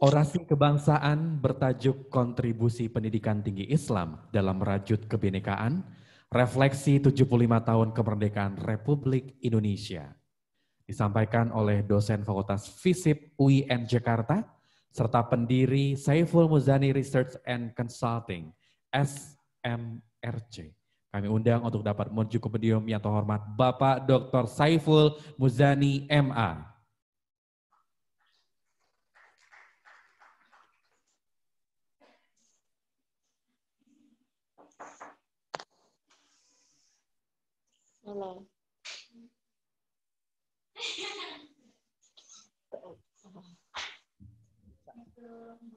Orasi kebangsaan bertajuk kontribusi pendidikan tinggi Islam dalam merajut kebinekaan, refleksi 75 tahun kemerdekaan Republik Indonesia. Disampaikan oleh dosen Fakultas FISIP UIN Jakarta, serta pendiri Saiful Muzani Research and Consulting, SMRC. Kami undang untuk dapat menuju ke podium yang terhormat Bapak Dr. Saiful Muzani MA. hay là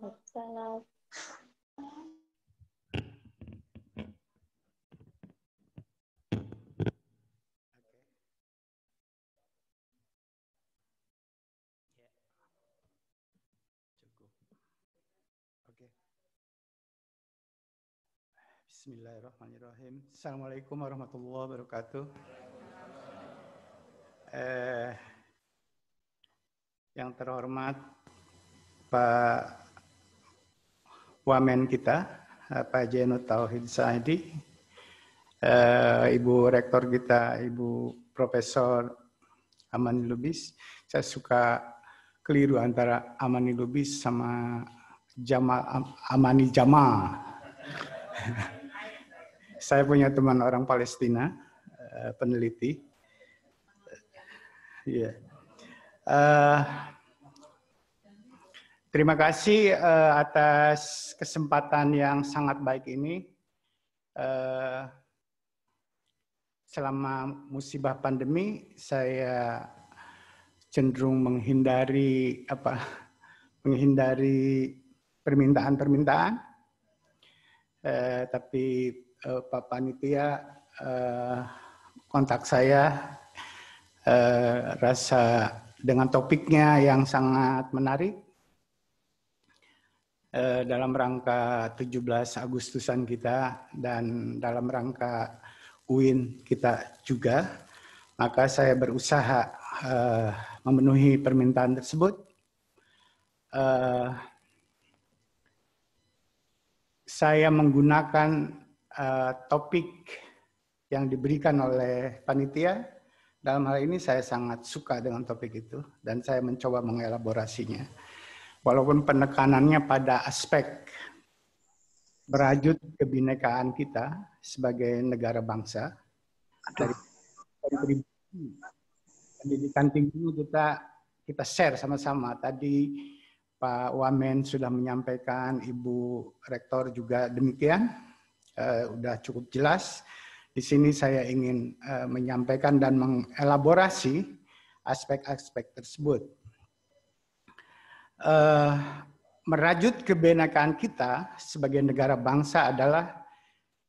Thật Bismillahirrahmanirrahim. Assalamualaikum warahmatullahi wabarakatuh. Eh, yang terhormat Pak Wamen kita, eh, Pak Jeno Tauhid Saidi, eh, Ibu Rektor kita, Ibu Profesor Amani Lubis. Saya suka keliru antara Amani Lubis sama Jama, Amani Jamal. saya punya teman orang Palestina, eh, peneliti. Ya. Uh, terima kasih uh, atas kesempatan yang sangat baik ini. Uh, selama musibah pandemi, saya cenderung menghindari apa menghindari permintaan-permintaan, uh, tapi Eh, Pak Panitia eh, kontak saya eh, rasa dengan topiknya yang sangat menarik dalam rangka 17 Agustusan kita dan dalam rangka UIN kita juga maka saya berusaha memenuhi permintaan tersebut. saya menggunakan uh, topik yang diberikan oleh panitia. Dalam hal ini saya sangat suka dengan topik itu dan saya mencoba mengelaborasinya. Walaupun penekanannya pada aspek berajut kebinekaan kita sebagai negara bangsa dari kontribusi pendidikan tinggi kita kita share sama-sama. Tadi Pak Wamen sudah menyampaikan, Ibu Rektor juga demikian sudah eh, cukup jelas. Di sini saya ingin eh, menyampaikan dan mengelaborasi aspek-aspek tersebut. Eh, merajut kebenakan kita sebagai negara bangsa adalah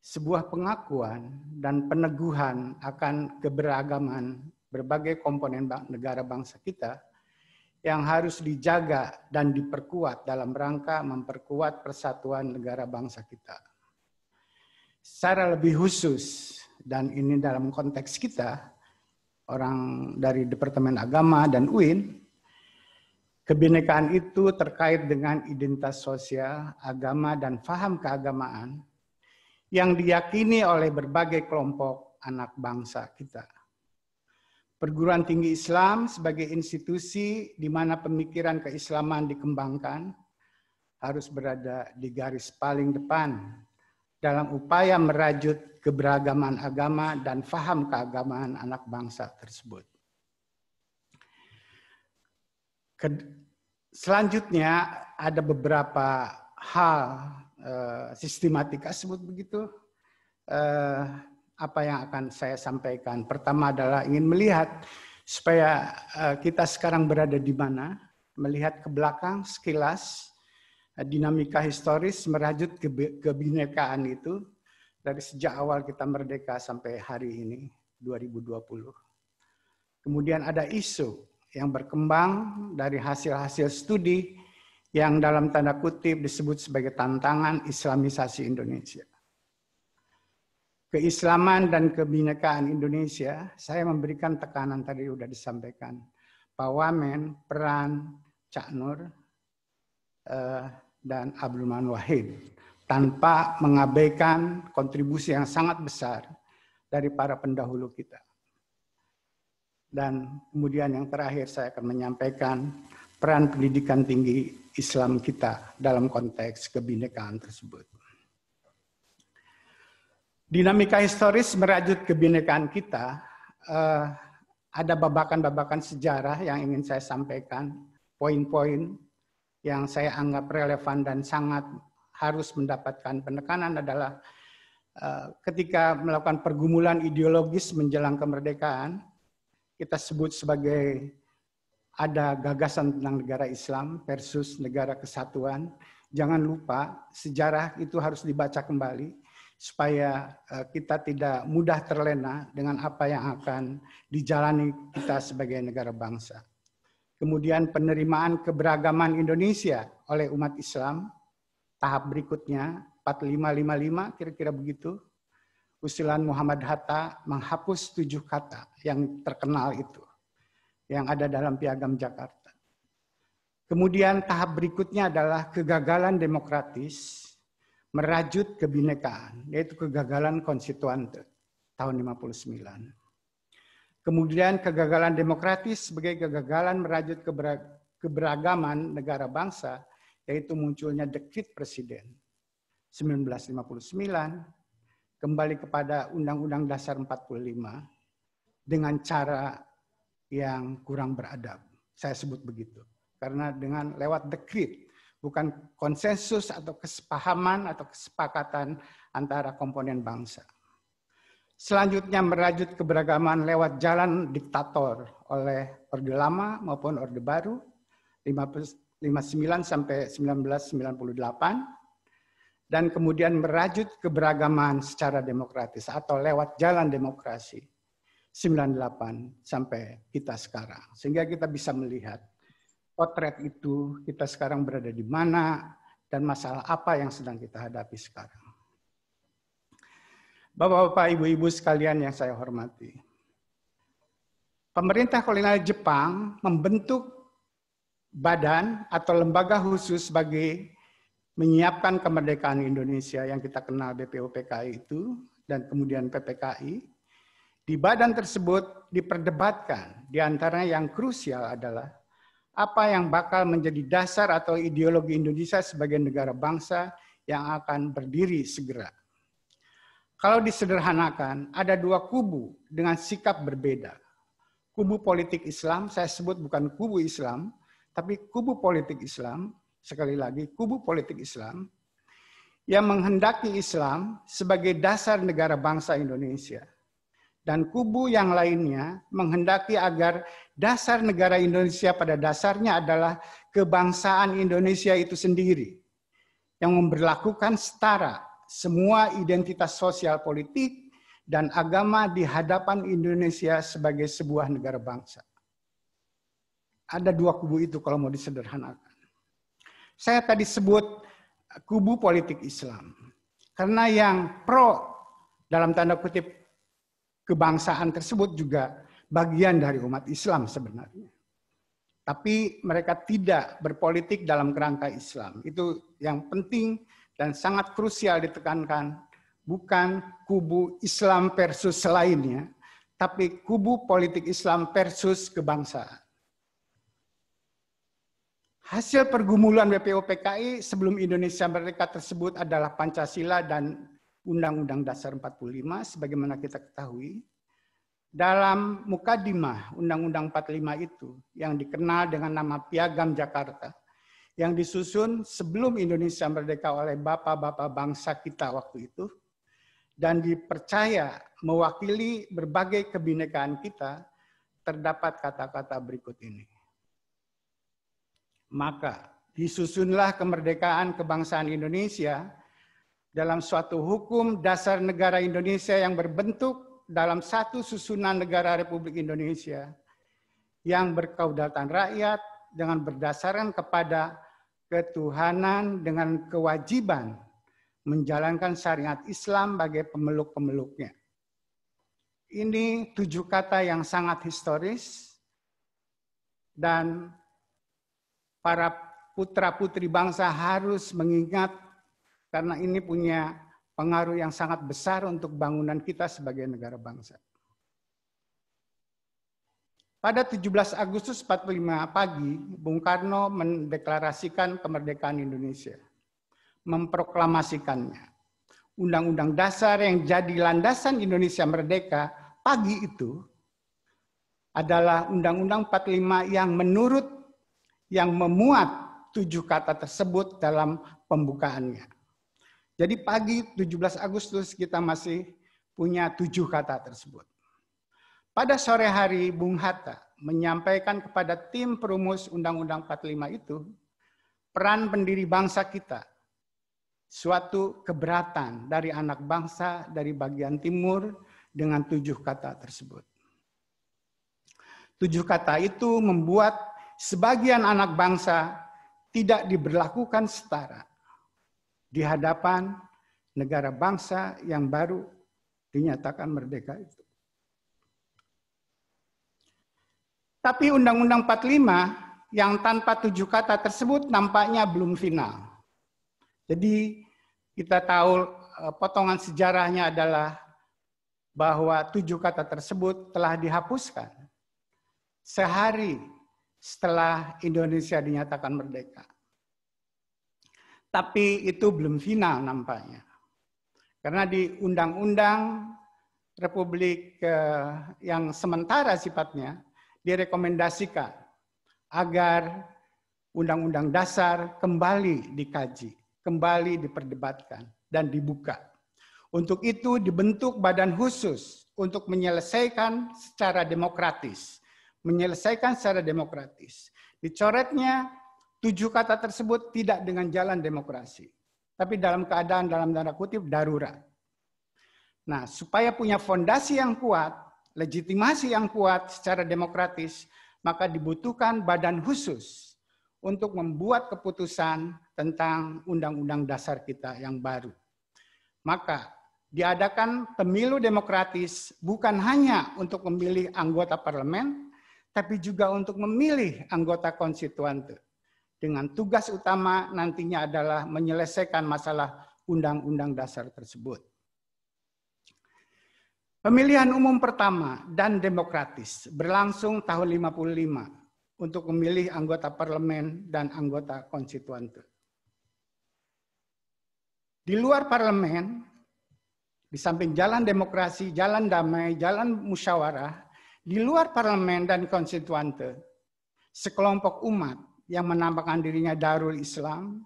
sebuah pengakuan dan peneguhan akan keberagaman berbagai komponen negara bangsa kita yang harus dijaga dan diperkuat dalam rangka memperkuat persatuan negara bangsa kita secara lebih khusus dan ini dalam konteks kita orang dari Departemen Agama dan UIN kebinekaan itu terkait dengan identitas sosial, agama dan faham keagamaan yang diyakini oleh berbagai kelompok anak bangsa kita. Perguruan tinggi Islam sebagai institusi di mana pemikiran keislaman dikembangkan harus berada di garis paling depan dalam upaya merajut keberagaman agama dan faham keagamaan anak bangsa tersebut. Selanjutnya ada beberapa hal eh, sistematika sebut begitu eh, apa yang akan saya sampaikan. Pertama adalah ingin melihat supaya eh, kita sekarang berada di mana, melihat ke belakang sekilas dinamika historis merajut kebinekaan itu dari sejak awal kita merdeka sampai hari ini 2020. Kemudian ada isu yang berkembang dari hasil-hasil studi yang dalam tanda kutip disebut sebagai tantangan Islamisasi Indonesia keislaman dan kebinekaan Indonesia, saya memberikan tekanan tadi sudah disampaikan. Pak Wamen, peran Cak Nur, eh, dan Abdurrahman Wahid tanpa mengabaikan kontribusi yang sangat besar dari para pendahulu kita. Dan kemudian yang terakhir saya akan menyampaikan peran pendidikan tinggi Islam kita dalam konteks kebinekaan tersebut. Dinamika historis merajut kebinekaan kita, eh, ada babakan-babakan sejarah yang ingin saya sampaikan, poin-poin yang saya anggap relevan dan sangat harus mendapatkan penekanan adalah eh, ketika melakukan pergumulan ideologis menjelang kemerdekaan, kita sebut sebagai ada gagasan tentang negara Islam versus negara kesatuan. Jangan lupa sejarah itu harus dibaca kembali supaya eh, kita tidak mudah terlena dengan apa yang akan dijalani kita sebagai negara bangsa kemudian penerimaan keberagaman Indonesia oleh umat Islam, tahap berikutnya 4555 kira-kira begitu, Usulan Muhammad Hatta menghapus tujuh kata yang terkenal itu, yang ada dalam piagam Jakarta. Kemudian tahap berikutnya adalah kegagalan demokratis merajut kebinekaan, yaitu kegagalan konstituante tahun 59. Kemudian kegagalan demokratis sebagai kegagalan merajut keberagaman negara bangsa, yaitu munculnya dekrit presiden 1959, kembali kepada Undang-Undang Dasar 45 dengan cara yang kurang beradab. Saya sebut begitu. Karena dengan lewat dekrit, bukan konsensus atau kesepahaman atau kesepakatan antara komponen bangsa. Selanjutnya merajut keberagaman lewat jalan diktator oleh Orde Lama maupun Orde Baru 59 sampai 1998 dan kemudian merajut keberagaman secara demokratis atau lewat jalan demokrasi 98 sampai kita sekarang. Sehingga kita bisa melihat potret itu kita sekarang berada di mana dan masalah apa yang sedang kita hadapi sekarang. Bapak-bapak, ibu-ibu sekalian yang saya hormati. Pemerintah kolonial Jepang membentuk badan atau lembaga khusus sebagai menyiapkan kemerdekaan Indonesia yang kita kenal BPUPKI itu dan kemudian PPKI. Di badan tersebut diperdebatkan, di antaranya yang krusial adalah apa yang bakal menjadi dasar atau ideologi Indonesia sebagai negara bangsa yang akan berdiri segera. Kalau disederhanakan, ada dua kubu dengan sikap berbeda. Kubu politik Islam, saya sebut bukan kubu Islam, tapi kubu politik Islam, sekali lagi kubu politik Islam, yang menghendaki Islam sebagai dasar negara bangsa Indonesia. Dan kubu yang lainnya menghendaki agar dasar negara Indonesia pada dasarnya adalah kebangsaan Indonesia itu sendiri yang memperlakukan setara semua identitas sosial politik dan agama di hadapan Indonesia sebagai sebuah negara bangsa. Ada dua kubu itu kalau mau disederhanakan. Saya tadi sebut kubu politik Islam. Karena yang pro dalam tanda kutip kebangsaan tersebut juga bagian dari umat Islam sebenarnya. Tapi mereka tidak berpolitik dalam kerangka Islam. Itu yang penting dan sangat krusial ditekankan bukan kubu Islam versus selainnya, tapi kubu politik Islam versus kebangsaan. Hasil pergumulan BPUPKI sebelum Indonesia Merdeka tersebut adalah Pancasila dan Undang-Undang Dasar 45 sebagaimana kita ketahui. Dalam mukadimah Undang-Undang 45 itu yang dikenal dengan nama Piagam Jakarta, yang disusun sebelum Indonesia merdeka oleh bapak-bapak bangsa kita waktu itu dan dipercaya mewakili berbagai kebinekaan kita, terdapat kata-kata berikut ini. Maka disusunlah kemerdekaan kebangsaan Indonesia dalam suatu hukum dasar negara Indonesia yang berbentuk dalam satu susunan negara Republik Indonesia yang berkaudatan rakyat dengan berdasarkan kepada ketuhanan dengan kewajiban menjalankan syariat Islam bagi pemeluk-pemeluknya. Ini tujuh kata yang sangat historis dan para putra-putri bangsa harus mengingat karena ini punya pengaruh yang sangat besar untuk bangunan kita sebagai negara bangsa. Pada 17 Agustus 45 pagi, Bung Karno mendeklarasikan kemerdekaan Indonesia, memproklamasikannya. Undang-Undang Dasar yang jadi landasan Indonesia Merdeka pagi itu adalah Undang-Undang 45 yang menurut yang memuat tujuh kata tersebut dalam pembukaannya. Jadi pagi 17 Agustus kita masih punya tujuh kata tersebut. Pada sore hari, Bung Hatta menyampaikan kepada tim perumus Undang-Undang 45 itu peran pendiri bangsa kita, suatu keberatan dari anak bangsa dari bagian timur dengan tujuh kata tersebut. Tujuh kata itu membuat sebagian anak bangsa tidak diberlakukan setara di hadapan negara bangsa yang baru dinyatakan merdeka itu. Tapi Undang-Undang 45 yang tanpa tujuh kata tersebut nampaknya belum final. Jadi kita tahu eh, potongan sejarahnya adalah bahwa tujuh kata tersebut telah dihapuskan sehari setelah Indonesia dinyatakan merdeka. Tapi itu belum final nampaknya. Karena di undang-undang Republik eh, yang sementara sifatnya direkomendasikan agar undang-undang dasar kembali dikaji, kembali diperdebatkan dan dibuka. Untuk itu dibentuk badan khusus untuk menyelesaikan secara demokratis, menyelesaikan secara demokratis. Dicoretnya tujuh kata tersebut tidak dengan jalan demokrasi, tapi dalam keadaan dalam tanda kutip darurat. Nah, supaya punya fondasi yang kuat, legitimasi yang kuat secara demokratis, maka dibutuhkan badan khusus untuk membuat keputusan tentang undang-undang dasar kita yang baru. Maka diadakan pemilu demokratis bukan hanya untuk memilih anggota parlemen, tapi juga untuk memilih anggota konstituante. Dengan tugas utama nantinya adalah menyelesaikan masalah undang-undang dasar tersebut. Pemilihan umum pertama dan demokratis berlangsung tahun 55 untuk memilih anggota parlemen dan anggota konstituante. Di luar parlemen, di samping jalan demokrasi, jalan damai, jalan musyawarah, di luar parlemen dan konstituante, sekelompok umat yang menampakkan dirinya Darul Islam,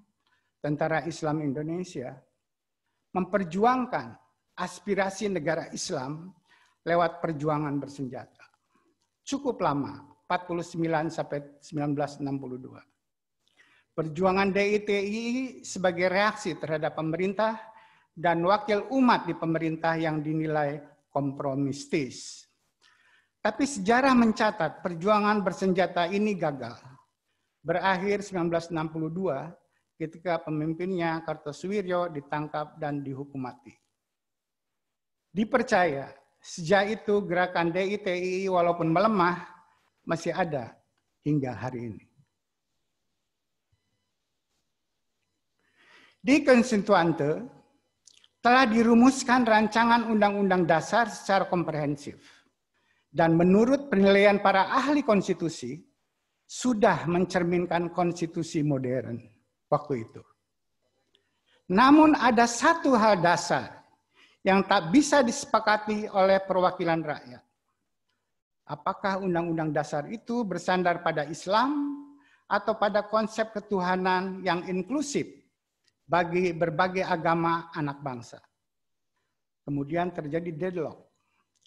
Tentara Islam Indonesia, memperjuangkan aspirasi negara Islam lewat perjuangan bersenjata. Cukup lama, 49 sampai 1962. Perjuangan DITI sebagai reaksi terhadap pemerintah dan wakil umat di pemerintah yang dinilai kompromistis. Tapi sejarah mencatat perjuangan bersenjata ini gagal. Berakhir 1962 ketika pemimpinnya Kartosuwiryo ditangkap dan dihukum mati. Dipercaya, sejak itu gerakan DITII walaupun melemah, masih ada hingga hari ini. Di konstituante telah dirumuskan rancangan undang-undang dasar secara komprehensif. Dan menurut penilaian para ahli konstitusi, sudah mencerminkan konstitusi modern waktu itu. Namun ada satu hal dasar yang tak bisa disepakati oleh perwakilan rakyat. Apakah undang-undang dasar itu bersandar pada Islam atau pada konsep ketuhanan yang inklusif bagi berbagai agama anak bangsa? Kemudian terjadi deadlock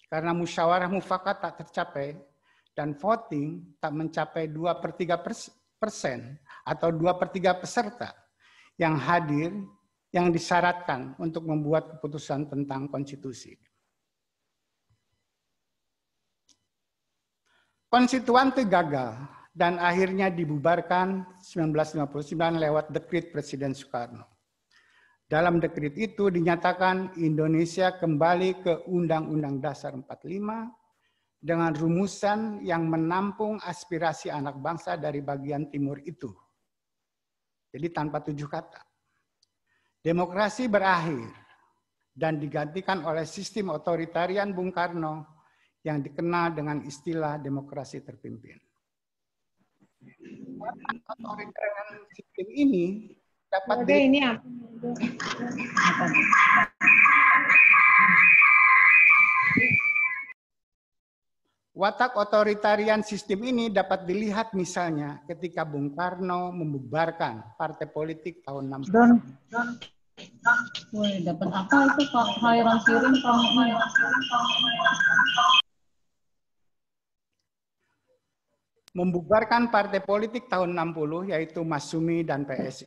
karena musyawarah mufakat tak tercapai dan voting tak mencapai 2 per 3 persen atau 2 per 3 peserta yang hadir yang disyaratkan untuk membuat keputusan tentang konstitusi. Konstituante gagal dan akhirnya dibubarkan 1959 lewat dekrit Presiden Soekarno. Dalam dekrit itu dinyatakan Indonesia kembali ke Undang-Undang Dasar 45 dengan rumusan yang menampung aspirasi anak bangsa dari bagian timur itu. Jadi tanpa tujuh kata. Demokrasi berakhir dan digantikan oleh sistem otoritarian Bung Karno yang dikenal dengan istilah demokrasi terpimpin. otoritarian sistem ini dapat Oke, di... ini apa? Watak otoritarian sistem ini dapat dilihat misalnya ketika Bung Karno membubarkan partai politik tahun 60. Dan, dan, dan. Woy, dapat apa itu Pak Khairan Sirin, Pak Membubarkan partai politik tahun 60 yaitu Masumi dan PSI.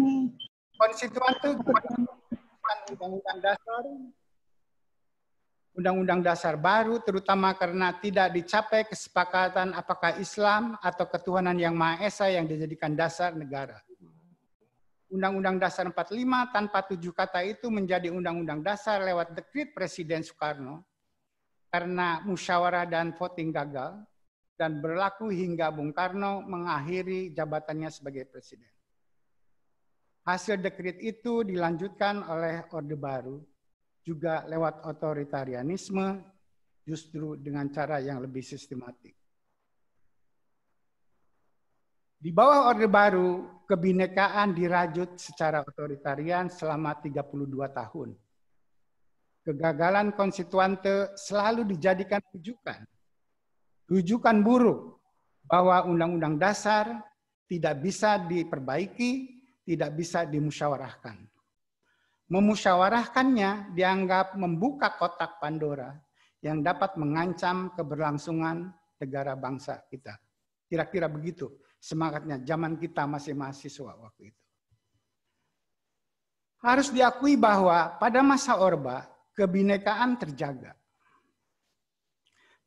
Hmm. Konstituan itu undang-undang dasar Undang-Undang Dasar baru, terutama karena tidak dicapai kesepakatan apakah Islam atau ketuhanan yang Maha Esa yang dijadikan dasar negara. Undang-Undang Dasar 45 tanpa tujuh kata itu menjadi Undang-Undang Dasar lewat dekrit Presiden Soekarno karena musyawarah dan voting gagal dan berlaku hingga Bung Karno mengakhiri jabatannya sebagai Presiden. Hasil dekrit itu dilanjutkan oleh Orde Baru juga lewat otoritarianisme, justru dengan cara yang lebih sistematik. Di bawah Orde Baru, kebinekaan dirajut secara otoritarian selama 32 tahun. Kegagalan konstituante selalu dijadikan rujukan. Rujukan buruk bahwa Undang-Undang Dasar tidak bisa diperbaiki, tidak bisa dimusyawarahkan memusyawarahkannya dianggap membuka kotak Pandora yang dapat mengancam keberlangsungan negara bangsa kita. Kira-kira begitu semangatnya zaman kita masih mahasiswa waktu itu. Harus diakui bahwa pada masa Orba kebinekaan terjaga.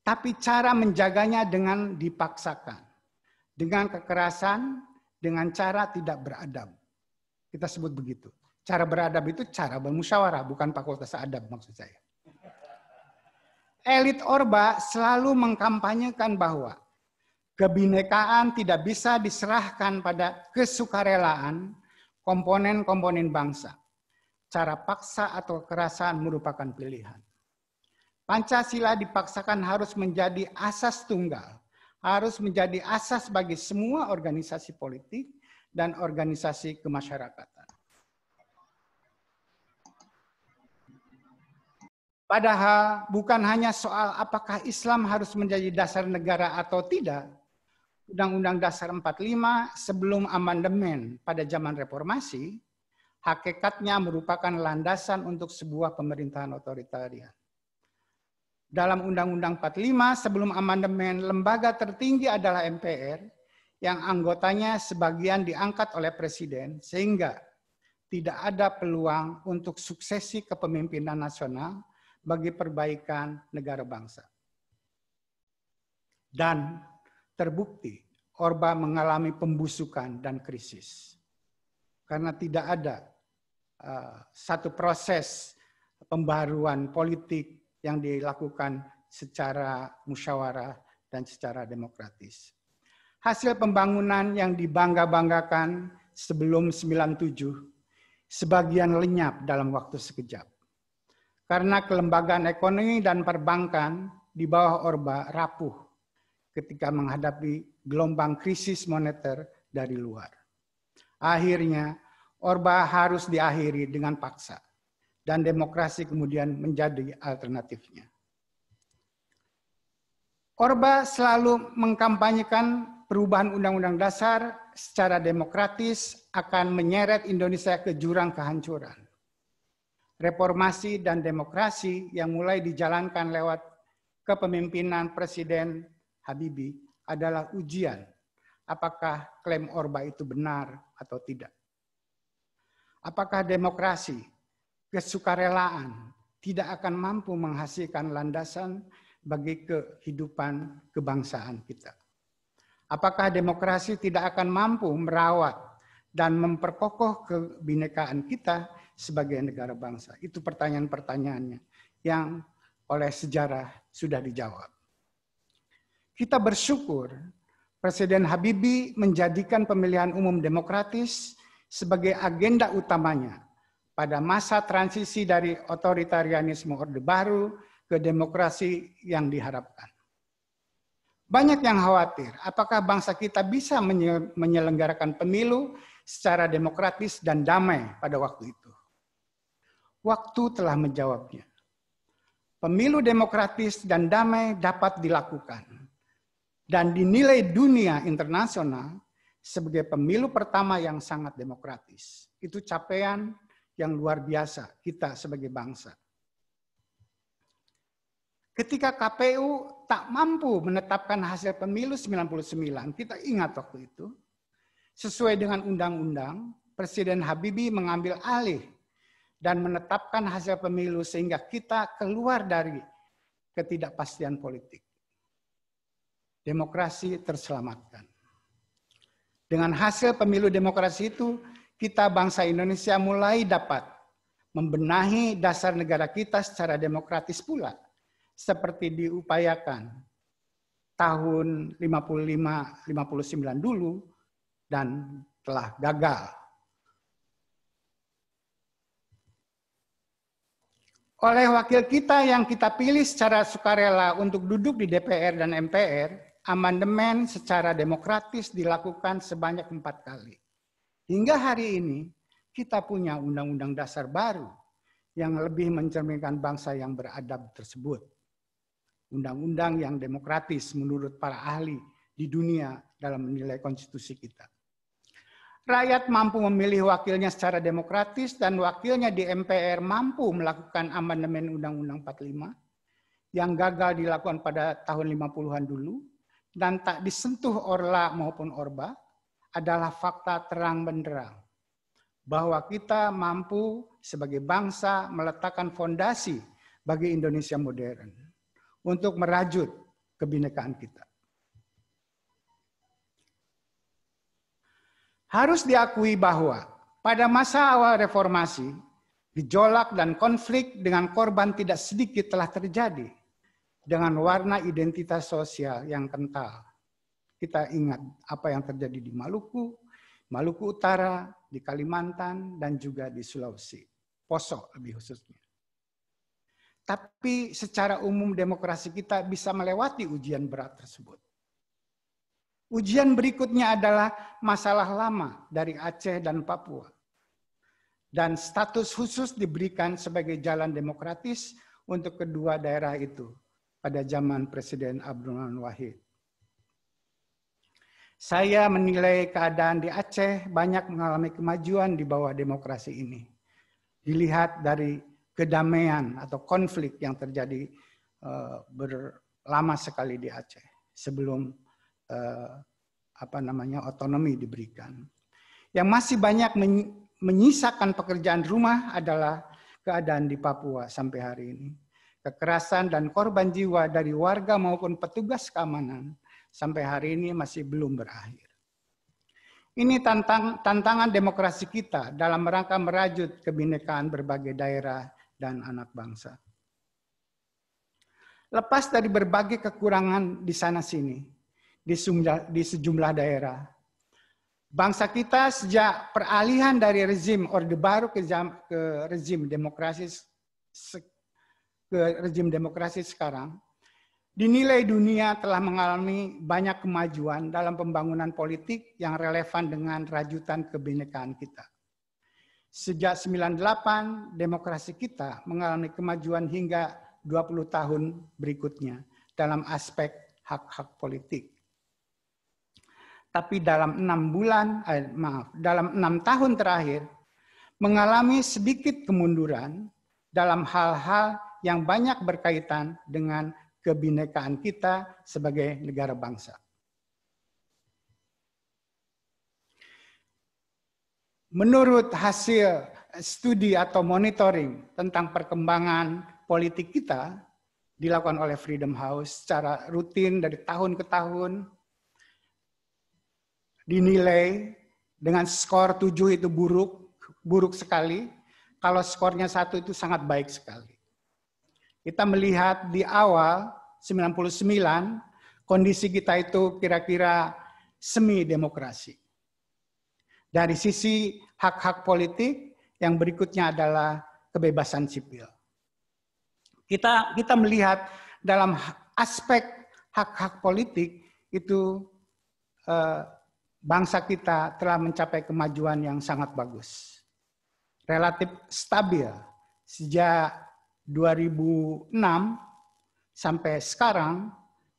Tapi cara menjaganya dengan dipaksakan. Dengan kekerasan, dengan cara tidak beradab. Kita sebut begitu. Cara beradab itu cara bermusyawarah, bukan fakultas adab maksud saya. Elit Orba selalu mengkampanyekan bahwa kebinekaan tidak bisa diserahkan pada kesukarelaan komponen-komponen bangsa. Cara paksa atau kekerasan merupakan pilihan. Pancasila dipaksakan harus menjadi asas tunggal, harus menjadi asas bagi semua organisasi politik dan organisasi kemasyarakatan. Padahal bukan hanya soal apakah Islam harus menjadi dasar negara atau tidak. Undang-Undang Dasar 45 sebelum amandemen pada zaman reformasi, hakikatnya merupakan landasan untuk sebuah pemerintahan otoritarian. Dalam Undang-Undang 45 sebelum amandemen, lembaga tertinggi adalah MPR yang anggotanya sebagian diangkat oleh presiden sehingga tidak ada peluang untuk suksesi kepemimpinan nasional bagi perbaikan negara bangsa. Dan terbukti Orba mengalami pembusukan dan krisis. Karena tidak ada uh, satu proses pembaruan politik yang dilakukan secara musyawarah dan secara demokratis. Hasil pembangunan yang dibangga-banggakan sebelum 97 sebagian lenyap dalam waktu sekejap karena kelembagaan ekonomi dan perbankan di bawah Orba rapuh ketika menghadapi gelombang krisis moneter dari luar. Akhirnya, Orba harus diakhiri dengan paksa dan demokrasi kemudian menjadi alternatifnya. Orba selalu mengkampanyekan perubahan undang-undang dasar secara demokratis akan menyeret Indonesia ke jurang kehancuran reformasi dan demokrasi yang mulai dijalankan lewat kepemimpinan Presiden Habibie adalah ujian apakah klaim Orba itu benar atau tidak. Apakah demokrasi, kesukarelaan tidak akan mampu menghasilkan landasan bagi kehidupan kebangsaan kita? Apakah demokrasi tidak akan mampu merawat dan memperkokoh kebinekaan kita sebagai negara bangsa? Itu pertanyaan-pertanyaannya yang oleh sejarah sudah dijawab. Kita bersyukur Presiden Habibie menjadikan pemilihan umum demokratis sebagai agenda utamanya pada masa transisi dari otoritarianisme Orde Baru ke demokrasi yang diharapkan. Banyak yang khawatir apakah bangsa kita bisa menyelenggarakan pemilu secara demokratis dan damai pada waktu itu. Waktu telah menjawabnya. Pemilu demokratis dan damai dapat dilakukan dan dinilai dunia internasional sebagai pemilu pertama yang sangat demokratis. Itu capaian yang luar biasa kita sebagai bangsa. Ketika KPU tak mampu menetapkan hasil pemilu 99, kita ingat waktu itu, Sesuai dengan undang-undang, Presiden Habibie mengambil alih dan menetapkan hasil pemilu sehingga kita keluar dari ketidakpastian politik. Demokrasi terselamatkan. Dengan hasil pemilu demokrasi itu, kita bangsa Indonesia mulai dapat membenahi dasar negara kita secara demokratis pula, seperti diupayakan tahun 55-59 dulu dan telah gagal. Oleh wakil kita yang kita pilih secara sukarela untuk duduk di DPR dan MPR, amandemen secara demokratis dilakukan sebanyak empat kali. Hingga hari ini, kita punya undang-undang dasar baru yang lebih mencerminkan bangsa yang beradab tersebut. Undang-undang yang demokratis menurut para ahli di dunia dalam menilai konstitusi kita rakyat mampu memilih wakilnya secara demokratis dan wakilnya di MPR mampu melakukan amandemen Undang-Undang 45 yang gagal dilakukan pada tahun 50-an dulu dan tak disentuh Orla maupun Orba adalah fakta terang benderang bahwa kita mampu sebagai bangsa meletakkan fondasi bagi Indonesia modern untuk merajut kebinekaan kita. Harus diakui bahwa pada masa awal reformasi, gejolak dan konflik dengan korban tidak sedikit telah terjadi dengan warna identitas sosial yang kental. Kita ingat apa yang terjadi di Maluku, Maluku Utara, di Kalimantan, dan juga di Sulawesi. Poso lebih khususnya. Tapi secara umum demokrasi kita bisa melewati ujian berat tersebut. Ujian berikutnya adalah masalah lama dari Aceh dan Papua. Dan status khusus diberikan sebagai jalan demokratis untuk kedua daerah itu pada zaman Presiden Abdurrahman Wahid. Saya menilai keadaan di Aceh banyak mengalami kemajuan di bawah demokrasi ini. Dilihat dari kedamaian atau konflik yang terjadi eh, berlama sekali di Aceh sebelum eh, apa namanya otonomi diberikan. Yang masih banyak menyisakan pekerjaan rumah adalah keadaan di Papua sampai hari ini. Kekerasan dan korban jiwa dari warga maupun petugas keamanan sampai hari ini masih belum berakhir. Ini tantang, tantangan demokrasi kita dalam rangka merajut kebinekaan berbagai daerah dan anak bangsa. Lepas dari berbagai kekurangan di sana-sini, di sejumlah, di sejumlah daerah. Bangsa kita sejak peralihan dari rezim Orde Baru ke, jam, ke rezim demokrasi ke rezim demokrasi sekarang dinilai dunia telah mengalami banyak kemajuan dalam pembangunan politik yang relevan dengan rajutan kebinekaan kita. Sejak 98, demokrasi kita mengalami kemajuan hingga 20 tahun berikutnya dalam aspek hak-hak politik tapi dalam enam bulan, eh, maaf, dalam enam tahun terakhir mengalami sedikit kemunduran dalam hal-hal yang banyak berkaitan dengan kebinekaan kita sebagai negara bangsa. Menurut hasil studi atau monitoring tentang perkembangan politik kita dilakukan oleh Freedom House secara rutin dari tahun ke tahun dinilai dengan skor 7 itu buruk, buruk sekali. Kalau skornya satu itu sangat baik sekali. Kita melihat di awal 99 kondisi kita itu kira-kira semi demokrasi. Dari sisi hak-hak politik yang berikutnya adalah kebebasan sipil. Kita kita melihat dalam aspek hak-hak politik itu eh, bangsa kita telah mencapai kemajuan yang sangat bagus. Relatif stabil sejak 2006 sampai sekarang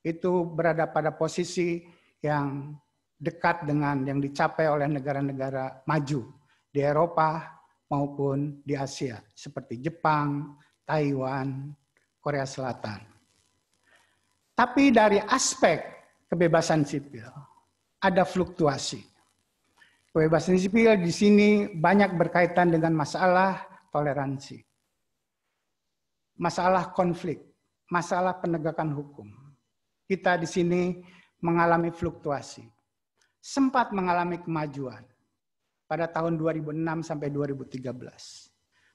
itu berada pada posisi yang dekat dengan yang dicapai oleh negara-negara maju di Eropa maupun di Asia seperti Jepang, Taiwan, Korea Selatan. Tapi dari aspek kebebasan sipil, ada fluktuasi. Kebebasan sipil di sini banyak berkaitan dengan masalah toleransi, masalah konflik, masalah penegakan hukum. Kita di sini mengalami fluktuasi, sempat mengalami kemajuan pada tahun 2006 sampai 2013.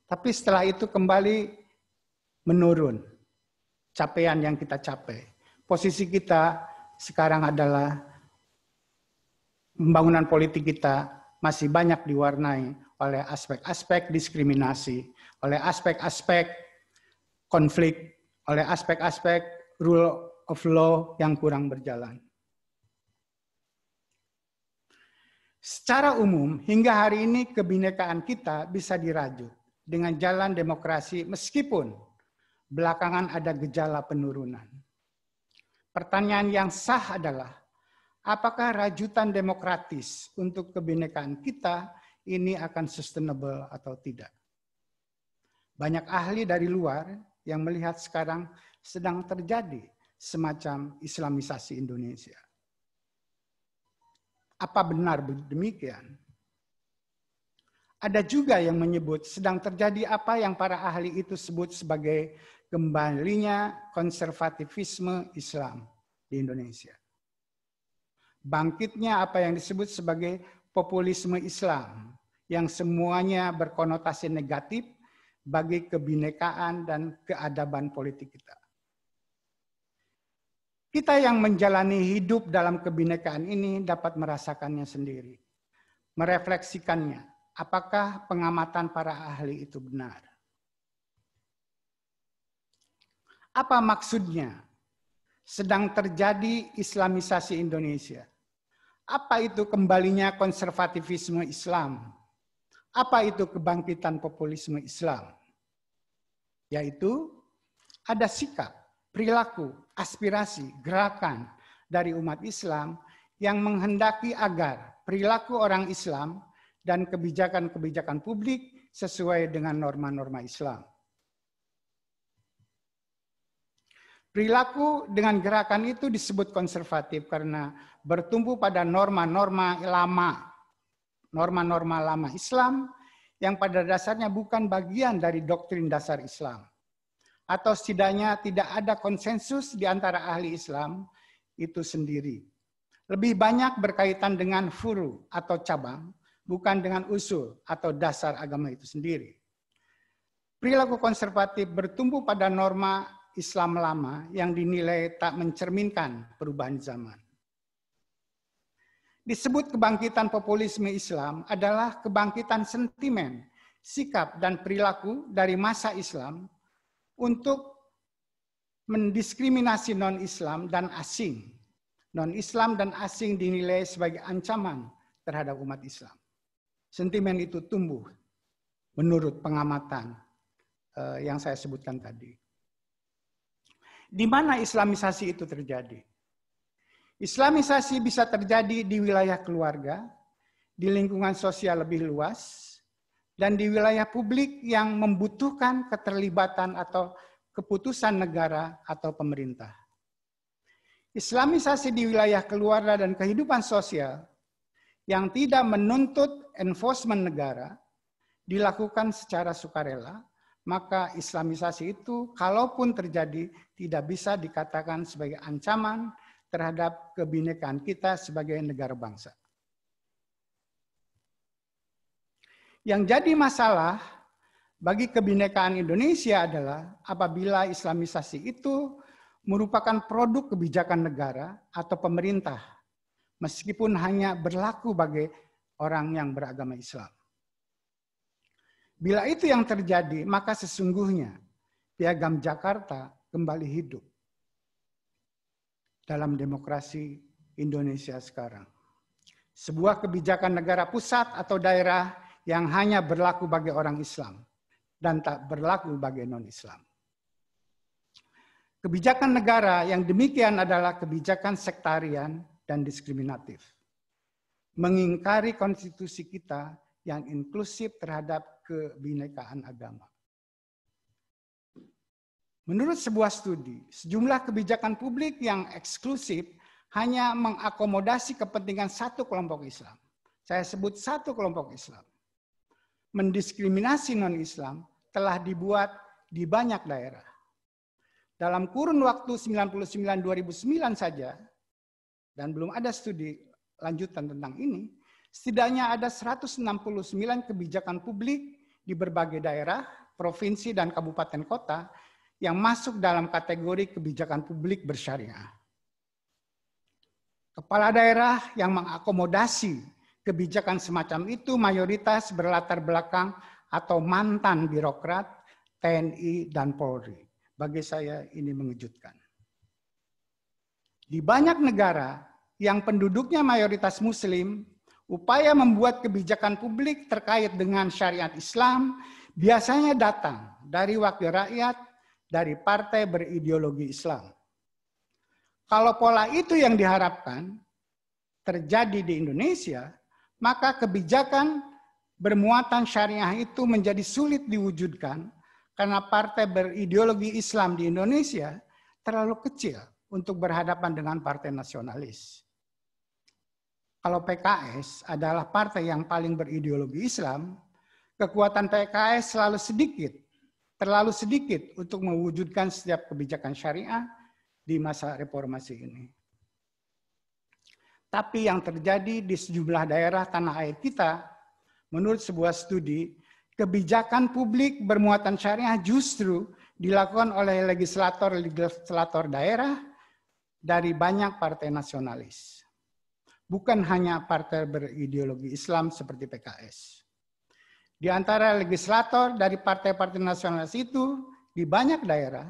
Tapi setelah itu kembali menurun capaian yang kita capai. Posisi kita sekarang adalah pembangunan politik kita masih banyak diwarnai oleh aspek-aspek diskriminasi, oleh aspek-aspek konflik, oleh aspek-aspek rule of law yang kurang berjalan. Secara umum, hingga hari ini kebinekaan kita bisa dirajut dengan jalan demokrasi meskipun belakangan ada gejala penurunan. Pertanyaan yang sah adalah apakah rajutan demokratis untuk kebinekaan kita ini akan sustainable atau tidak. Banyak ahli dari luar yang melihat sekarang sedang terjadi semacam islamisasi Indonesia. Apa benar demikian? Ada juga yang menyebut sedang terjadi apa yang para ahli itu sebut sebagai kembalinya konservativisme Islam di Indonesia bangkitnya apa yang disebut sebagai populisme Islam yang semuanya berkonotasi negatif bagi kebinekaan dan keadaban politik kita. Kita yang menjalani hidup dalam kebinekaan ini dapat merasakannya sendiri, merefleksikannya. Apakah pengamatan para ahli itu benar? Apa maksudnya sedang terjadi Islamisasi Indonesia? Apa itu kembalinya konservativisme Islam? Apa itu kebangkitan populisme Islam? Yaitu ada sikap, perilaku, aspirasi, gerakan dari umat Islam yang menghendaki agar perilaku orang Islam dan kebijakan-kebijakan publik sesuai dengan norma-norma Islam. Perilaku dengan gerakan itu disebut konservatif karena bertumbuh pada norma-norma lama. Norma-norma lama Islam yang pada dasarnya bukan bagian dari doktrin dasar Islam. Atau setidaknya tidak ada konsensus di antara ahli Islam itu sendiri. Lebih banyak berkaitan dengan furu atau cabang, bukan dengan usul atau dasar agama itu sendiri. Perilaku konservatif bertumbuh pada norma Islam lama yang dinilai tak mencerminkan perubahan zaman. Disebut kebangkitan populisme Islam adalah kebangkitan sentimen, sikap, dan perilaku dari masa Islam untuk mendiskriminasi non-Islam dan asing. Non-Islam dan asing dinilai sebagai ancaman terhadap umat Islam. Sentimen itu tumbuh menurut pengamatan eh, yang saya sebutkan tadi. Di mana islamisasi itu terjadi? Islamisasi bisa terjadi di wilayah keluarga, di lingkungan sosial lebih luas, dan di wilayah publik yang membutuhkan keterlibatan atau keputusan negara atau pemerintah. Islamisasi di wilayah keluarga dan kehidupan sosial yang tidak menuntut enforcement negara dilakukan secara sukarela maka Islamisasi itu kalaupun terjadi tidak bisa dikatakan sebagai ancaman terhadap kebinekaan kita sebagai negara bangsa. Yang jadi masalah bagi kebinekaan Indonesia adalah apabila Islamisasi itu merupakan produk kebijakan negara atau pemerintah, meskipun hanya berlaku bagi orang yang beragama Islam. Bila itu yang terjadi, maka sesungguhnya piagam Jakarta kembali hidup dalam demokrasi Indonesia sekarang. Sebuah kebijakan negara pusat atau daerah yang hanya berlaku bagi orang Islam dan tak berlaku bagi non-Islam. Kebijakan negara yang demikian adalah kebijakan sektarian dan diskriminatif. Mengingkari konstitusi kita yang inklusif terhadap kebinekaan agama. Menurut sebuah studi, sejumlah kebijakan publik yang eksklusif hanya mengakomodasi kepentingan satu kelompok Islam. Saya sebut satu kelompok Islam. Mendiskriminasi non-Islam telah dibuat di banyak daerah. Dalam kurun waktu 99-2009 saja, dan belum ada studi lanjutan tentang ini, setidaknya ada 169 kebijakan publik di berbagai daerah, provinsi, dan kabupaten kota yang masuk dalam kategori kebijakan publik bersyariah. Kepala daerah yang mengakomodasi kebijakan semacam itu mayoritas berlatar belakang atau mantan birokrat, TNI, dan Polri. Bagi saya ini mengejutkan. Di banyak negara yang penduduknya mayoritas muslim, Upaya membuat kebijakan publik terkait dengan syariat Islam biasanya datang dari wakil rakyat dari partai berideologi Islam. Kalau pola itu yang diharapkan terjadi di Indonesia, maka kebijakan bermuatan syariah itu menjadi sulit diwujudkan karena partai berideologi Islam di Indonesia terlalu kecil untuk berhadapan dengan partai nasionalis kalau PKS adalah partai yang paling berideologi Islam, kekuatan PKS selalu sedikit, terlalu sedikit untuk mewujudkan setiap kebijakan syariah di masa reformasi ini. Tapi yang terjadi di sejumlah daerah tanah air kita, menurut sebuah studi, kebijakan publik bermuatan syariah justru dilakukan oleh legislator-legislator daerah dari banyak partai nasionalis bukan hanya partai berideologi Islam seperti PKS. Di antara legislator dari partai-partai nasionalis itu di banyak daerah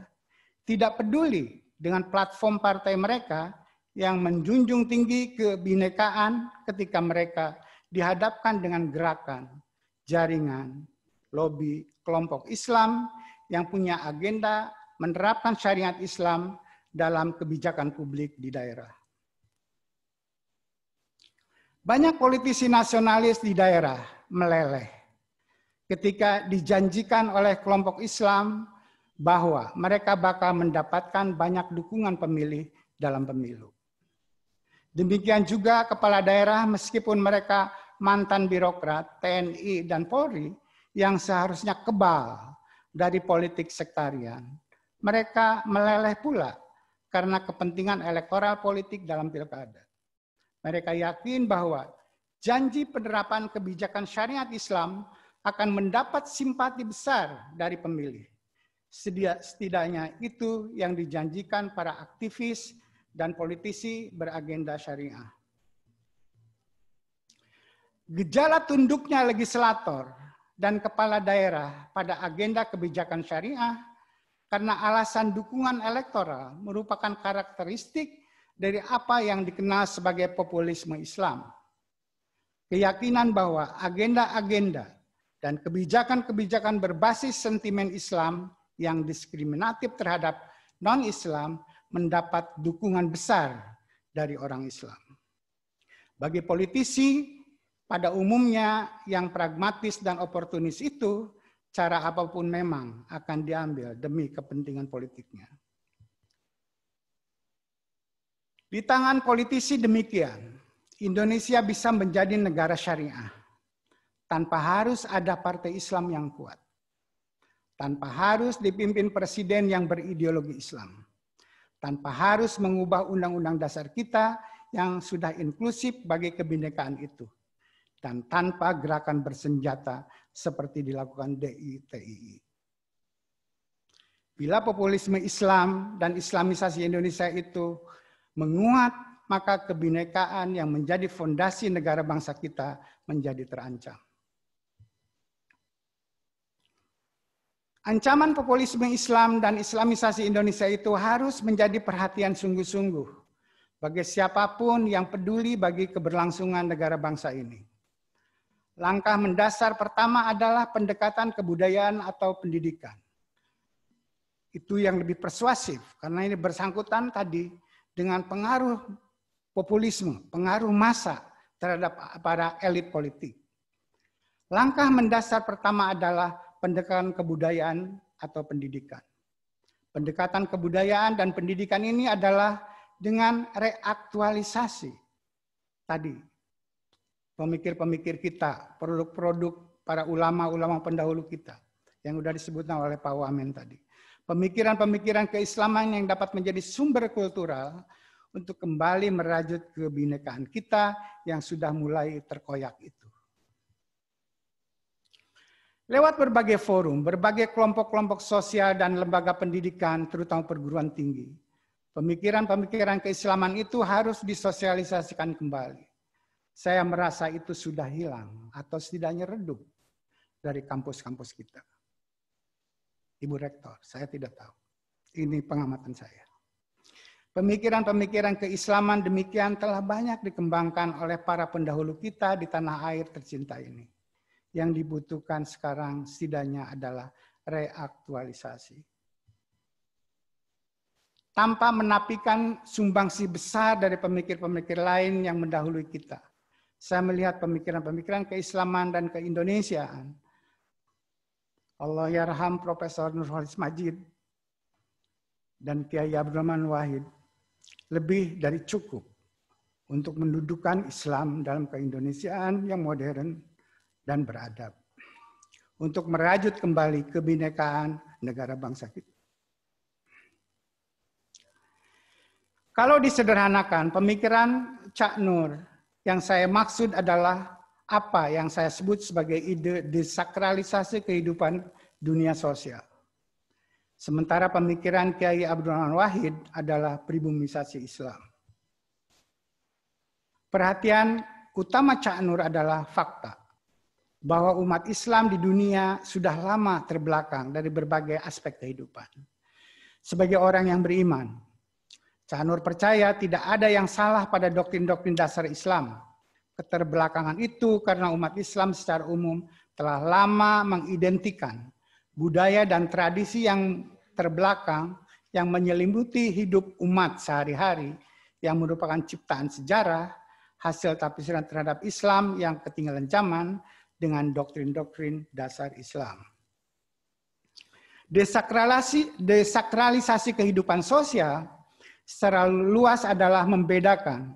tidak peduli dengan platform partai mereka yang menjunjung tinggi kebinekaan ketika mereka dihadapkan dengan gerakan, jaringan, lobi, kelompok Islam yang punya agenda menerapkan syariat Islam dalam kebijakan publik di daerah. Banyak politisi nasionalis di daerah meleleh ketika dijanjikan oleh kelompok Islam bahwa mereka bakal mendapatkan banyak dukungan pemilih dalam pemilu. Demikian juga kepala daerah meskipun mereka mantan birokrat, TNI, dan Polri yang seharusnya kebal dari politik sektarian. Mereka meleleh pula karena kepentingan elektoral politik dalam pilkada. Mereka yakin bahwa janji penerapan kebijakan syariat Islam akan mendapat simpati besar dari pemilih. Setidaknya itu yang dijanjikan para aktivis dan politisi beragenda syariah. Gejala tunduknya legislator dan kepala daerah pada agenda kebijakan syariah karena alasan dukungan elektoral merupakan karakteristik dari apa yang dikenal sebagai populisme Islam. Keyakinan bahwa agenda-agenda dan kebijakan-kebijakan berbasis sentimen Islam yang diskriminatif terhadap non-Islam mendapat dukungan besar dari orang Islam. Bagi politisi, pada umumnya yang pragmatis dan oportunis itu, cara apapun memang akan diambil demi kepentingan politiknya. Di tangan politisi demikian, Indonesia bisa menjadi negara syariah tanpa harus ada partai Islam yang kuat, tanpa harus dipimpin presiden yang berideologi Islam, tanpa harus mengubah undang-undang dasar kita yang sudah inklusif bagi kebinekaan itu, dan tanpa gerakan bersenjata seperti dilakukan DITII. Bila populisme Islam dan Islamisasi Indonesia itu menguat, maka kebinekaan yang menjadi fondasi negara bangsa kita menjadi terancam. Ancaman populisme Islam dan Islamisasi Indonesia itu harus menjadi perhatian sungguh-sungguh bagi siapapun yang peduli bagi keberlangsungan negara bangsa ini. Langkah mendasar pertama adalah pendekatan kebudayaan atau pendidikan. Itu yang lebih persuasif karena ini bersangkutan tadi dengan pengaruh populisme, pengaruh massa terhadap para elit politik. Langkah mendasar pertama adalah pendekatan kebudayaan atau pendidikan. Pendekatan kebudayaan dan pendidikan ini adalah dengan reaktualisasi tadi pemikir-pemikir kita, produk-produk para ulama-ulama pendahulu kita yang sudah disebutkan oleh Pak Wamen tadi pemikiran-pemikiran keislaman yang dapat menjadi sumber kultural untuk kembali merajut kebinekaan kita yang sudah mulai terkoyak itu. Lewat berbagai forum, berbagai kelompok-kelompok sosial dan lembaga pendidikan, terutama perguruan tinggi, pemikiran-pemikiran keislaman itu harus disosialisasikan kembali. Saya merasa itu sudah hilang atau setidaknya redup dari kampus-kampus kita. Ibu Rektor, saya tidak tahu. Ini pengamatan saya. Pemikiran-pemikiran keislaman demikian telah banyak dikembangkan oleh para pendahulu kita di tanah air tercinta ini. Yang dibutuhkan sekarang setidaknya adalah reaktualisasi. Tanpa menapikan sumbangsi besar dari pemikir-pemikir lain yang mendahului kita. Saya melihat pemikiran-pemikiran keislaman dan keindonesiaan Allah Yarham Profesor Nurholis Majid dan Kiai Abdurrahman Wahid lebih dari cukup untuk mendudukan Islam dalam keindonesiaan yang modern dan beradab. Untuk merajut kembali kebinekaan negara bangsa kita. Kalau disederhanakan, pemikiran Cak Nur yang saya maksud adalah apa yang saya sebut sebagai ide desakralisasi kehidupan dunia sosial. Sementara pemikiran Kiai Abdurrahman Wahid adalah pribumisasi Islam. Perhatian utama Cak Nur adalah fakta bahwa umat Islam di dunia sudah lama terbelakang dari berbagai aspek kehidupan. Sebagai orang yang beriman, Cak Nur percaya tidak ada yang salah pada doktrin-doktrin dasar Islam, keterbelakangan itu karena umat Islam secara umum telah lama mengidentikan budaya dan tradisi yang terbelakang yang menyelimuti hidup umat sehari-hari yang merupakan ciptaan sejarah, hasil tafsiran terhadap Islam yang ketinggalan zaman dengan doktrin-doktrin dasar Islam. Desakralisasi, desakralisasi kehidupan sosial secara luas adalah membedakan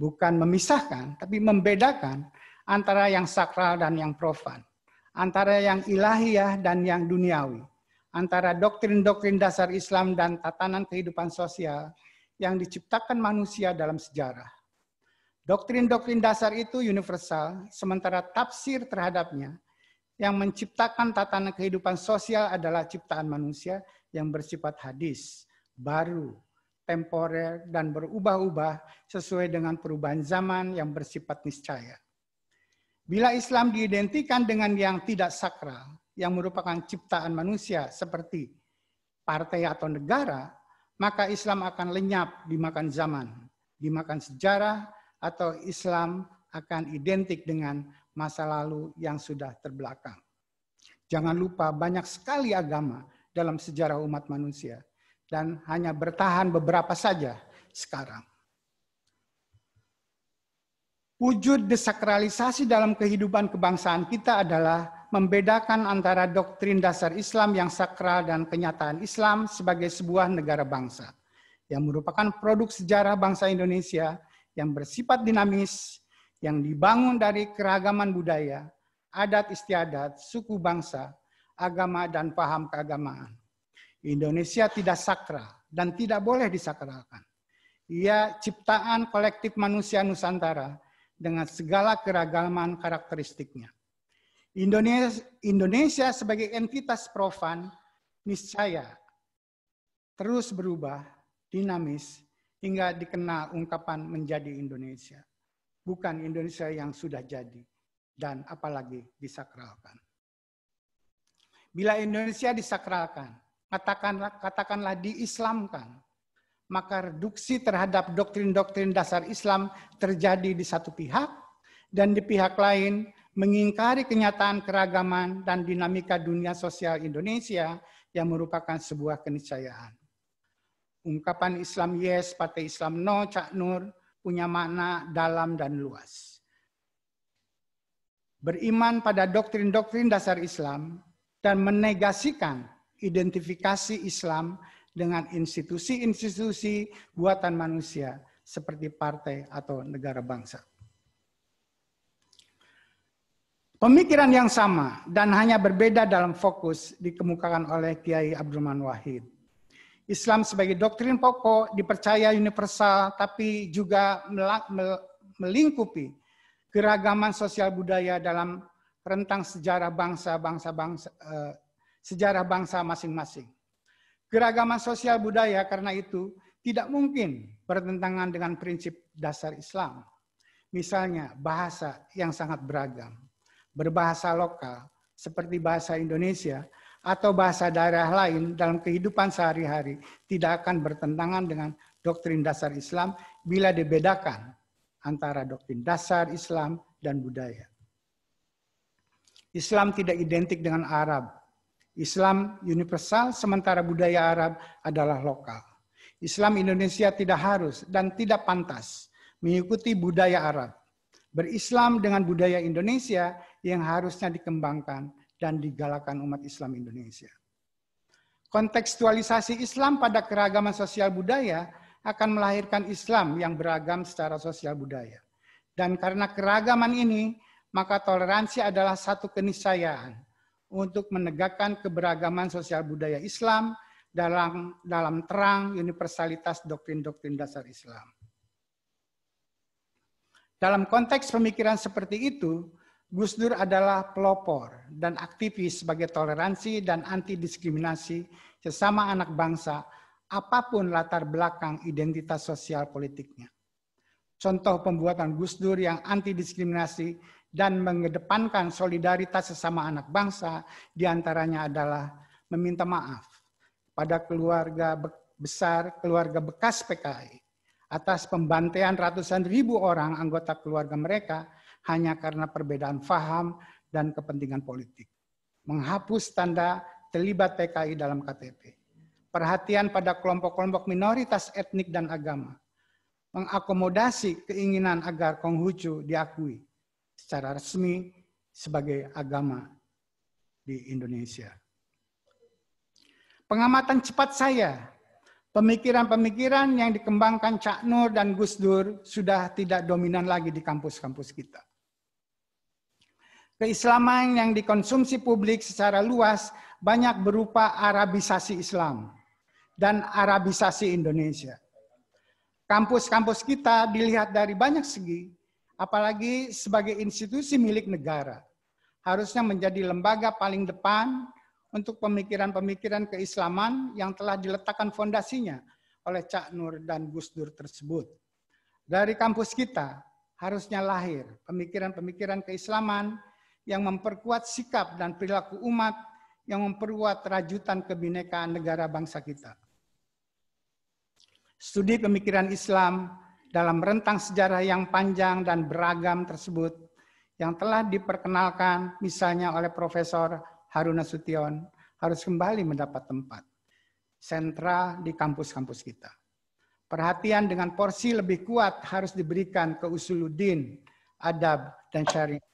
bukan memisahkan, tapi membedakan antara yang sakral dan yang profan, antara yang ilahiyah dan yang duniawi, antara doktrin-doktrin dasar Islam dan tatanan kehidupan sosial yang diciptakan manusia dalam sejarah. Doktrin-doktrin dasar itu universal, sementara tafsir terhadapnya yang menciptakan tatanan kehidupan sosial adalah ciptaan manusia yang bersifat hadis, baru, temporer, dan berubah-ubah sesuai dengan perubahan zaman yang bersifat niscaya. Bila Islam diidentikan dengan yang tidak sakral, yang merupakan ciptaan manusia seperti partai atau negara, maka Islam akan lenyap dimakan zaman, dimakan sejarah, atau Islam akan identik dengan masa lalu yang sudah terbelakang. Jangan lupa banyak sekali agama dalam sejarah umat manusia dan hanya bertahan beberapa saja sekarang. Wujud desakralisasi dalam kehidupan kebangsaan kita adalah membedakan antara doktrin dasar Islam yang sakral dan kenyataan Islam sebagai sebuah negara bangsa, yang merupakan produk sejarah bangsa Indonesia yang bersifat dinamis, yang dibangun dari keragaman budaya, adat istiadat, suku bangsa, agama, dan paham keagamaan. Indonesia tidak sakral dan tidak boleh disakralkan. Ia ciptaan kolektif manusia Nusantara dengan segala keragaman karakteristiknya. Indonesia, sebagai entitas profan niscaya terus berubah, dinamis, hingga dikenal ungkapan menjadi Indonesia. Bukan Indonesia yang sudah jadi dan apalagi disakralkan. Bila Indonesia disakralkan, katakanlah, katakanlah diislamkan, maka reduksi terhadap doktrin-doktrin dasar Islam terjadi di satu pihak dan di pihak lain mengingkari kenyataan keragaman dan dinamika dunia sosial Indonesia yang merupakan sebuah keniscayaan. Ungkapan Islam yes, Partai Islam no, Cak Nur punya makna dalam dan luas. Beriman pada doktrin-doktrin dasar Islam dan menegasikan identifikasi Islam dengan institusi-institusi buatan manusia seperti partai atau negara bangsa. Pemikiran yang sama dan hanya berbeda dalam fokus dikemukakan oleh Kiai Abdurrahman Wahid. Islam sebagai doktrin pokok dipercaya universal tapi juga melingkupi keragaman sosial budaya dalam rentang sejarah bangsa-bangsa bangsa, eh, bangsa, sejarah bangsa masing-masing. Keragaman sosial budaya karena itu tidak mungkin bertentangan dengan prinsip dasar Islam. Misalnya bahasa yang sangat beragam, berbahasa lokal seperti bahasa Indonesia atau bahasa daerah lain dalam kehidupan sehari-hari tidak akan bertentangan dengan doktrin dasar Islam bila dibedakan antara doktrin dasar Islam dan budaya. Islam tidak identik dengan Arab, Islam universal sementara budaya Arab adalah lokal. Islam Indonesia tidak harus dan tidak pantas mengikuti budaya Arab. Berislam dengan budaya Indonesia yang harusnya dikembangkan dan digalakan umat Islam Indonesia. Kontekstualisasi Islam pada keragaman sosial budaya akan melahirkan Islam yang beragam secara sosial budaya. Dan karena keragaman ini, maka toleransi adalah satu keniscayaan untuk menegakkan keberagaman sosial budaya Islam dalam dalam terang universalitas doktrin-doktrin dasar Islam. Dalam konteks pemikiran seperti itu, Gus Dur adalah pelopor dan aktivis sebagai toleransi dan anti diskriminasi sesama anak bangsa apapun latar belakang identitas sosial politiknya. Contoh pembuatan Gus Dur yang anti diskriminasi dan mengedepankan solidaritas sesama anak bangsa, diantaranya adalah meminta maaf pada keluarga besar, keluarga bekas PKI, atas pembantaian ratusan ribu orang anggota keluarga mereka hanya karena perbedaan faham dan kepentingan politik. Menghapus tanda terlibat PKI dalam KTP. Perhatian pada kelompok-kelompok minoritas etnik dan agama. Mengakomodasi keinginan agar Konghucu diakui secara resmi sebagai agama di Indonesia. Pengamatan cepat saya, pemikiran-pemikiran yang dikembangkan Cak Nur dan Gus Dur sudah tidak dominan lagi di kampus-kampus kita. Keislaman yang dikonsumsi publik secara luas banyak berupa Arabisasi Islam dan Arabisasi Indonesia. Kampus-kampus kita dilihat dari banyak segi apalagi sebagai institusi milik negara, harusnya menjadi lembaga paling depan untuk pemikiran-pemikiran keislaman yang telah diletakkan fondasinya oleh Cak Nur dan Gus Dur tersebut. Dari kampus kita harusnya lahir pemikiran-pemikiran keislaman yang memperkuat sikap dan perilaku umat yang memperkuat rajutan kebinekaan negara bangsa kita. Studi pemikiran Islam dalam rentang sejarah yang panjang dan beragam tersebut yang telah diperkenalkan misalnya oleh Profesor Haruna Sution harus kembali mendapat tempat sentra di kampus-kampus kita. Perhatian dengan porsi lebih kuat harus diberikan ke usuludin, adab, dan syariat.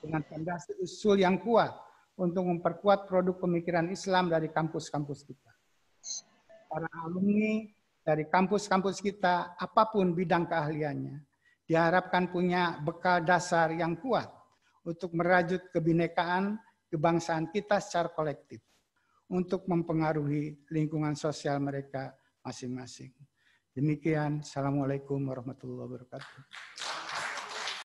Dengan fondasi usul yang kuat untuk memperkuat produk pemikiran Islam dari kampus-kampus kita. Para alumni dari kampus-kampus kita, apapun bidang keahliannya, diharapkan punya bekal dasar yang kuat untuk merajut kebinekaan kebangsaan kita secara kolektif untuk mempengaruhi lingkungan sosial mereka masing-masing. Demikian, Assalamualaikum warahmatullahi wabarakatuh.